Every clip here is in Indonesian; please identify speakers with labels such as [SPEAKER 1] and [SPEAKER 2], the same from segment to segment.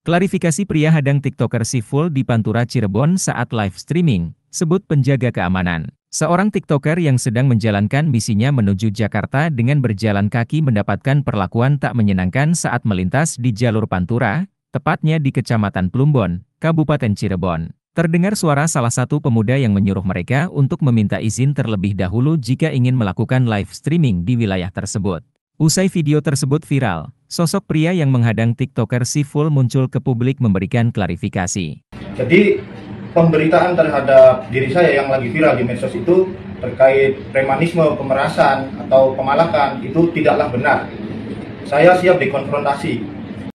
[SPEAKER 1] Klarifikasi pria hadang TikToker Siful di Pantura Cirebon saat live streaming, sebut penjaga keamanan. Seorang TikToker yang sedang menjalankan misinya menuju Jakarta dengan berjalan kaki mendapatkan perlakuan tak menyenangkan saat melintas di jalur Pantura, tepatnya di Kecamatan Plumbon, Kabupaten Cirebon. Terdengar suara salah satu pemuda yang menyuruh mereka untuk meminta izin terlebih dahulu jika ingin melakukan live streaming di wilayah tersebut. Usai video tersebut viral, Sosok pria yang menghadang TikToker Siful muncul ke publik memberikan klarifikasi.
[SPEAKER 2] Jadi pemberitaan terhadap diri saya yang lagi viral di medsos itu terkait premanisme, pemerasan, atau pemalakan itu tidaklah benar. Saya siap dikonfrontasi.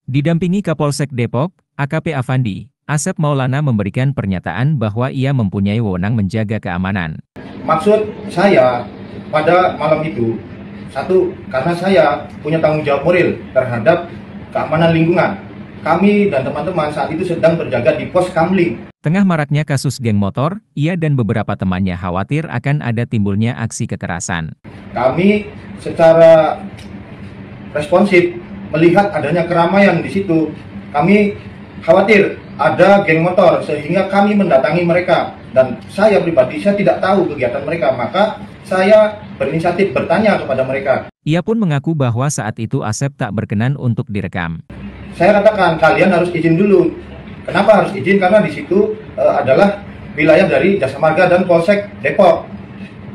[SPEAKER 1] Didampingi Kapolsek Depok, AKP Avandi, Asep Maulana memberikan pernyataan bahwa ia mempunyai wewenang menjaga keamanan.
[SPEAKER 2] Maksud saya pada malam itu satu, karena saya punya tanggung jawab moral terhadap keamanan lingkungan. Kami dan teman-teman saat itu sedang berjaga di pos Kamling.
[SPEAKER 1] Tengah maraknya kasus geng motor, ia dan beberapa temannya khawatir akan ada timbulnya aksi kekerasan.
[SPEAKER 2] Kami secara responsif melihat adanya keramaian di situ. Kami khawatir ada geng motor sehingga kami mendatangi mereka dan saya pribadi saya tidak tahu kegiatan mereka maka saya berinisiatif bertanya kepada mereka.
[SPEAKER 1] Ia pun mengaku bahwa saat itu Asep tak berkenan untuk direkam.
[SPEAKER 2] Saya katakan kalian harus izin dulu. Kenapa harus izin? Karena di situ e, adalah wilayah dari Jasa Marga dan Polsek Depok.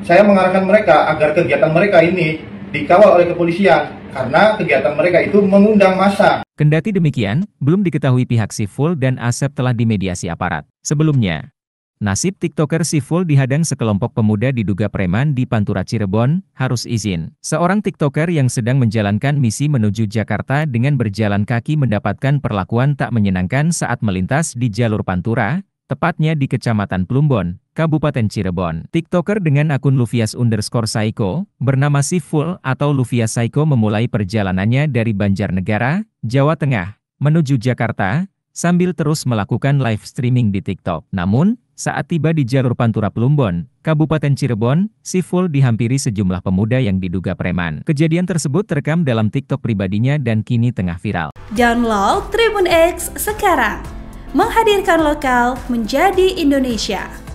[SPEAKER 2] Saya mengarahkan mereka agar kegiatan mereka ini dikawal oleh kepolisian karena kegiatan mereka itu mengundang massa.
[SPEAKER 1] Kendati demikian, belum diketahui pihak Siful dan Asep telah dimediasi aparat. Sebelumnya, Nasib TikToker Siful dihadang sekelompok pemuda diduga preman di Pantura Cirebon, harus izin. Seorang TikToker yang sedang menjalankan misi menuju Jakarta dengan berjalan kaki mendapatkan perlakuan tak menyenangkan saat melintas di jalur Pantura, tepatnya di Kecamatan Plumbon, Kabupaten Cirebon. TikToker dengan akun Lufias underscore Saiko, bernama Siful atau Lufias Saiko memulai perjalanannya dari Banjarnegara, Jawa Tengah, menuju Jakarta, sambil terus melakukan live streaming di TikTok. Namun, saat tiba di jalur Pantura Plumbon, Kabupaten Cirebon, Siful dihampiri sejumlah pemuda yang diduga preman. Kejadian tersebut terekam dalam TikTok pribadinya dan kini tengah viral.
[SPEAKER 2] Download Tribun X sekarang. Menghadirkan lokal menjadi Indonesia.